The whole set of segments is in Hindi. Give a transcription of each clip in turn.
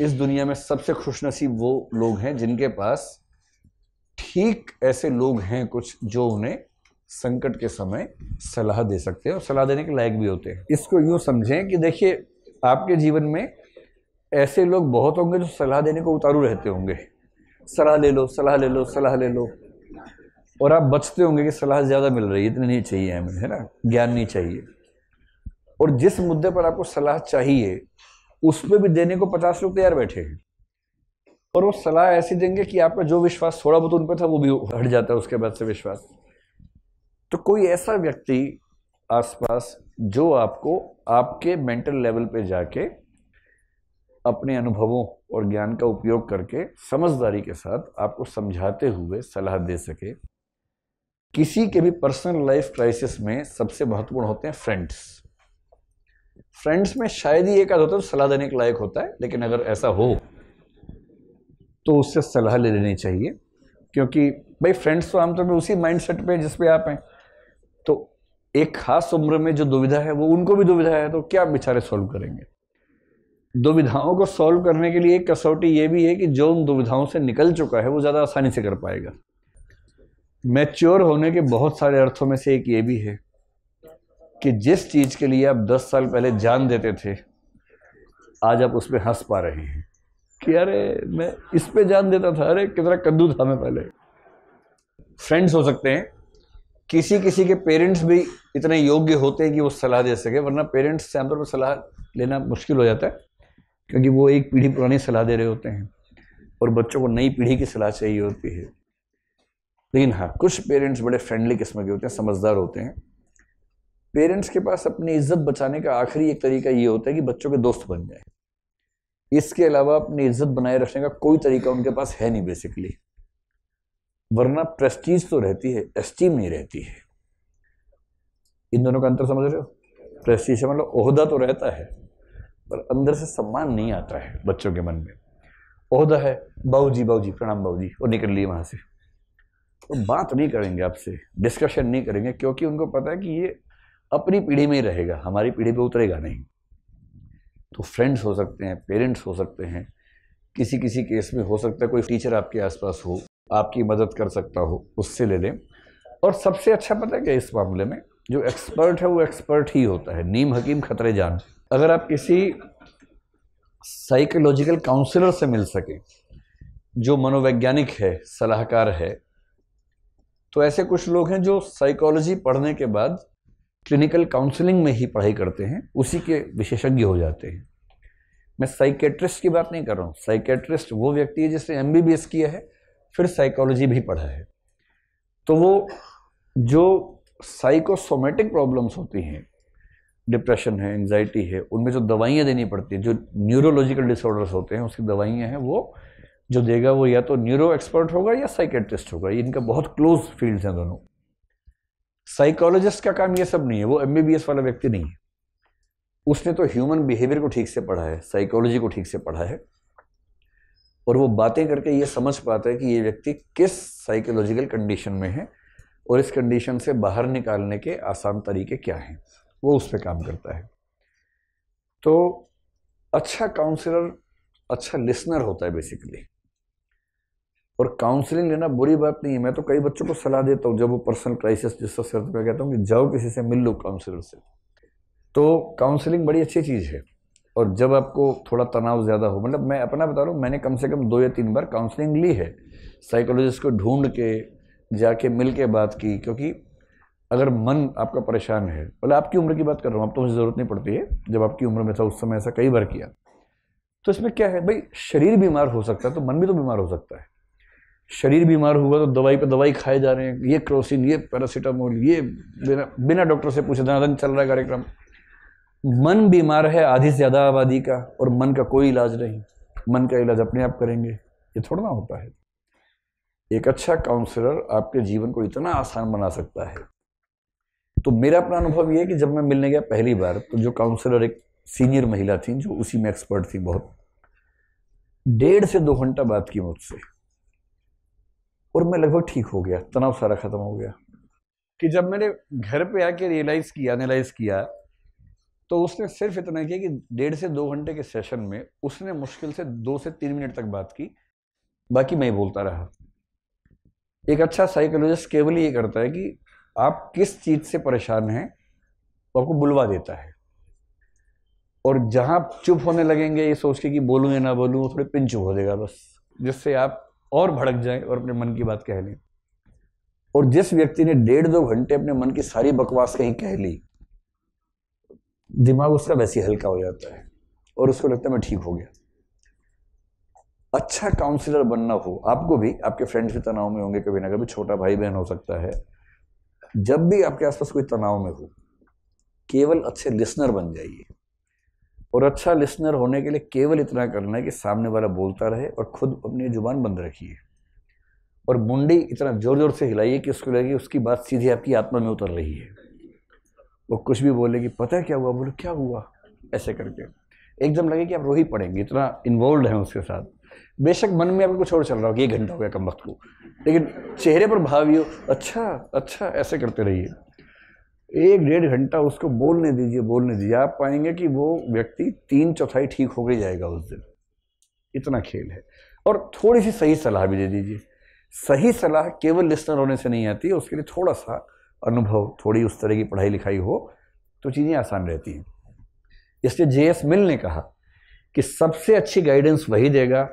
इस दुनिया में सबसे खुशनसीब वो लोग हैं जिनके पास ठीक ऐसे लोग हैं कुछ जो उन्हें संकट के समय सलाह दे सकते हैं और सलाह देने के लायक भी होते हैं इसको यूँ समझें कि देखिए आपके जीवन में ऐसे लोग बहुत होंगे जो सलाह देने को उतारू रहते होंगे सलाह ले लो सलाह ले लो सलाह ले लो और आप बचते होंगे कि सलाह ज़्यादा मिल रही है इतनी नहीं चाहिए हमें है ना ज्ञान नहीं चाहिए और जिस मुद्दे पर आपको सलाह चाहिए उसमें भी देने को पचास लोग तैयार बैठे हैं और वो सलाह ऐसी देंगे कि आपका जो विश्वास थोड़ा बहुत उन पर था वो भी हट जाता है उसके बाद से विश्वास तो कोई ऐसा व्यक्ति आसपास जो आपको आपके मेंटल लेवल पे जाके अपने अनुभवों और ज्ञान का उपयोग करके समझदारी के साथ आपको समझाते हुए सलाह दे सके किसी के भी पर्सनल लाइफ क्राइसिस में सबसे महत्वपूर्ण होते हैं फ्रेंड्स फ्रेंड्स में शायद ही एक आध होता है सलाह देने के लायक होता है लेकिन अगर ऐसा हो तो उससे सलाह ले लेनी चाहिए क्योंकि भाई फ्रेंड्स तो आमतौर पर उसी माइंड सेट पर जिसपे आप हैं तो एक खास उम्र में जो दुविधा है वो उनको भी दुविधा है तो क्या बेचारे सॉल्व करेंगे दुविधाओं को सॉल्व करने के लिए एक कसौटी ये भी है कि जो उन दुविधाओं से निकल चुका है वो ज़्यादा आसानी से कर पाएगा मैच्योर होने के बहुत सारे अर्थों में से एक ये भी है कि जिस चीज़ के लिए आप 10 साल पहले जान देते थे आज आप उस पर हंस पा रहे हैं कि अरे मैं इस पे जान देता था अरे कितना कद्दू था मैं पहले फ्रेंड्स हो सकते हैं किसी किसी के पेरेंट्स भी इतने योग्य होते हैं कि वो सलाह दे सके वरना पेरेंट्स से आमतौर पर सलाह लेना मुश्किल हो जाता है क्योंकि वो एक पीढ़ी पुरानी सलाह दे रहे होते हैं और बच्चों को नई पीढ़ी की सलाह चाहिए होती है लेकिन हाँ कुछ पेरेंट्स बड़े फ्रेंडली किस्म के होते हैं समझदार होते हैं पेरेंट्स के पास अपनी इज्जत बचाने का आखिरी एक तरीका ये होता है कि बच्चों के दोस्त बन जाए इसके अलावा अपनी इज्जत बनाए रखने का कोई तरीका उनके पास है नहीं बेसिकली वरना प्रेस्टीज तो रहती है एस्टीम नहीं रहती है इन दोनों का अंतर समझ रहे हो प्रेस्टीज से मतलब ओहदा तो रहता है पर अंदर से सम्मान नहीं आता है बच्चों के मन में ओहदा है बाबू जी बाबू जी प्रणाम बाबू जी और निकल लिए वहाँ से तो बात नहीं करेंगे आपसे डिस्कशन नहीं करेंगे क्योंकि उनको पता है कि ये अपनी पीढ़ी में ही रहेगा हमारी पीढ़ी पे उतरेगा नहीं तो फ्रेंड्स हो सकते हैं पेरेंट्स हो सकते हैं किसी किसी केस में हो सकता है कोई टीचर आपके आसपास हो आपकी मदद कर सकता हो उससे ले लें और सबसे अच्छा पता क्या इस मामले में जो एक्सपर्ट है वो एक्सपर्ट ही होता है नीम हकीम खतरे जान अगर आप किसी साइकोलॉजिकल काउंसलर से मिल सकें जो मनोवैज्ञानिक है सलाहकार है तो ऐसे कुछ लोग हैं जो साइकोलॉजी पढ़ने के बाद क्लिनिकल काउंसलिंग में ही पढ़ाई करते हैं उसी के विशेषज्ञ हो जाते हैं मैं साइकेट्रिस्ट की बात नहीं कर रहा हूँ साइकेट्रिस्ट वो व्यक्ति है जिसने एम किया है फिर साइकोलॉजी भी पढ़ा है तो वो जो साइकोसोमेटिक प्रॉब्लम्स होती हैं डिप्रेशन है एनजाइटी है उनमें जो दवाइयाँ देनी पड़ती हैं जो न्यूरोलॉजिकल डिसऑर्डर्स होते हैं उसकी दवाइयाँ हैं वो जो देगा वो या तो न्यूरो एक्सपर्ट होगा या साइकेट्रिस्ट होगा इनका बहुत क्लोज फील्ड्स हैं दोनों साइकोलॉजिस्ट का काम ये सब नहीं है वो एम वाला व्यक्ति नहीं है उसने तो ह्यूमन बिहेवियर को ठीक से पढ़ा है साइकोलॉजी को ठीक से पढ़ा है और वो बातें करके ये समझ पाता है कि ये व्यक्ति किस साइकोलॉजिकल कंडीशन में है और इस कंडीशन से बाहर निकालने के आसान तरीके क्या हैं वो उस पर काम करता है तो अच्छा काउंसलर अच्छा लिसनर होता है बेसिकली और काउंसलिंग लेना बुरी बात नहीं है मैं तो कई बच्चों को सलाह देता हूँ जब वो पर्सनल क्राइसिस डिस्कस करते मैं कहता हूँ कि जाओ किसी से मिल लो काउंसलर से तो काउंसलिंग बड़ी अच्छी चीज़ है और जब आपको थोड़ा तनाव ज़्यादा हो मतलब मैं अपना बता रहा हूँ मैंने कम से कम दो या तीन बार काउंसलिंग ली है साइकोलॉजिस्ट को ढूंढ के जाके मिल के बात की क्योंकि अगर मन आपका परेशान है मतलब आपकी उम्र की बात कर रहा हूँ अब तो मुझे ज़रूरत नहीं पड़ती है जब आपकी उम्र में था उस समय ऐसा कई बार किया तो इसमें क्या है भाई शरीर बीमार हो सकता है तो मन भी तो बीमार हो सकता है शरीर बीमार हुआ तो दवाई पे दवाई खाए जा रहे हैं ये क्रोसिन ये पैरासीटामोल ये बिना बिना डॉक्टर से पूछे धनाधन चल रहा है कार्यक्रम मन बीमार है आधी से ज़्यादा आबादी का और मन का कोई इलाज नहीं मन का इलाज अपने आप करेंगे ये थोड़ा ना होता है एक अच्छा काउंसलर आपके जीवन को इतना आसान बना सकता है तो मेरा अपना अनुभव ये है कि जब मैं मिलने गया पहली बार तो जो काउंसलर एक सीनियर महिला थी जो उसी में एक्सपर्ट थी बहुत डेढ़ से दो घंटा बात की मुझसे और मैं लगभग ठीक हो गया तनाव सारा ख़त्म हो गया कि जब मैंने घर पे आके रियलाइज़ किया एनालाइज किया तो उसने सिर्फ इतना किया कि डेढ़ से दो घंटे के सेशन में उसने मुश्किल से दो से तीन मिनट तक बात की बाकी मैं ही बोलता रहा एक अच्छा साइकोलॉजिस्ट केवल ये करता है कि आप किस चीज़ से परेशान हैं तो आपको बुलवा देता है और जहाँ चुप होने लगेंगे ये सोच के कि बोलूँ या ना बोलूँ थोड़े पिंच हो जाएगा बस जिससे आप और भड़क जाए और अपने मन की बात कह लें और जिस व्यक्ति ने डेढ़ दो घंटे अपने मन की सारी बकवास कहीं कह ली दिमाग उसका वैसे हल्का हो जाता है और उसको लगता है मैं ठीक हो गया अच्छा काउंसलर बनना हो आपको भी आपके फ्रेंड्स भी तनाव में होंगे कभी ना कभी छोटा भाई बहन हो सकता है जब भी आपके आसपास कोई तनाव में हो केवल अच्छे लिसनर बन जाइए और अच्छा लिसनर होने के लिए केवल इतना करना है कि सामने वाला बोलता रहे और खुद अपनी जुबान बंद रखिए और मुंडी इतना ज़ोर ज़ोर से हिलाइए कि उसको लगे उसकी बात सीधे आपकी आत्मा में उतर रही है वो कुछ भी बोले कि पता है क्या हुआ बोले क्या हुआ ऐसे करके एकदम लगे कि आप रो ही पड़ेंगे इतना इन्वॉल्व हैं उसके साथ बेशक मन में आपको कुछ और चल रहा हो कि एक घंटा हो गया कम वक्त को लेकिन चेहरे पर भाव हो अच्छा अच्छा ऐसे करते रहिए एक डेढ़ घंटा उसको बोलने दीजिए बोलने दीजिए आप पाएंगे कि वो व्यक्ति तीन चौथाई ठीक हो गई जाएगा उस दिन इतना खेल है और थोड़ी सी सही सलाह भी दे दीजिए सही सलाह केवल लिस्नर होने से नहीं आती उसके लिए थोड़ा सा अनुभव थोड़ी उस तरह की पढ़ाई लिखाई हो तो चीज़ें आसान रहती हैं इसलिए जे एस मिल ने कहा कि सबसे अच्छी गाइडेंस वही देगा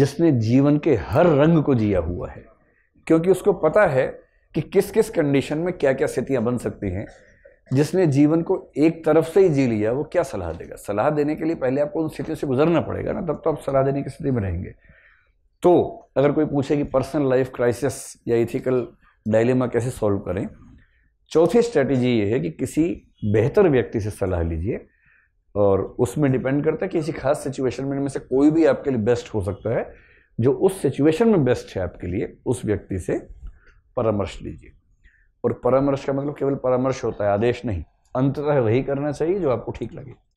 जिसने जीवन के हर रंग को जिया हुआ है क्योंकि उसको पता है कि किस किस कंडीशन में क्या क्या स्थितियाँ बन सकती हैं जिसने जीवन को एक तरफ से ही जी लिया वो क्या सलाह देगा सलाह देने के लिए पहले आपको उन स्थितियों से गुजरना पड़ेगा ना तब तो आप सलाह देने की स्थिति में रहेंगे तो अगर कोई पूछे कि पर्सनल लाइफ क्राइसिस या इथिकल डायलेमा कैसे सॉल्व करें चौथी स्ट्रैटेजी ये है कि किसी बेहतर व्यक्ति से सलाह लीजिए और उसमें डिपेंड करता है कि किसी खास सिचुएशन में इनमें से कोई भी आपके लिए बेस्ट हो सकता है जो उस सिचुएशन में बेस्ट है आपके लिए उस व्यक्ति से परामर्श लीजिए और परामर्श का मतलब केवल परामर्श होता है आदेश नहीं अंततः वही करना चाहिए जो आपको ठीक लगे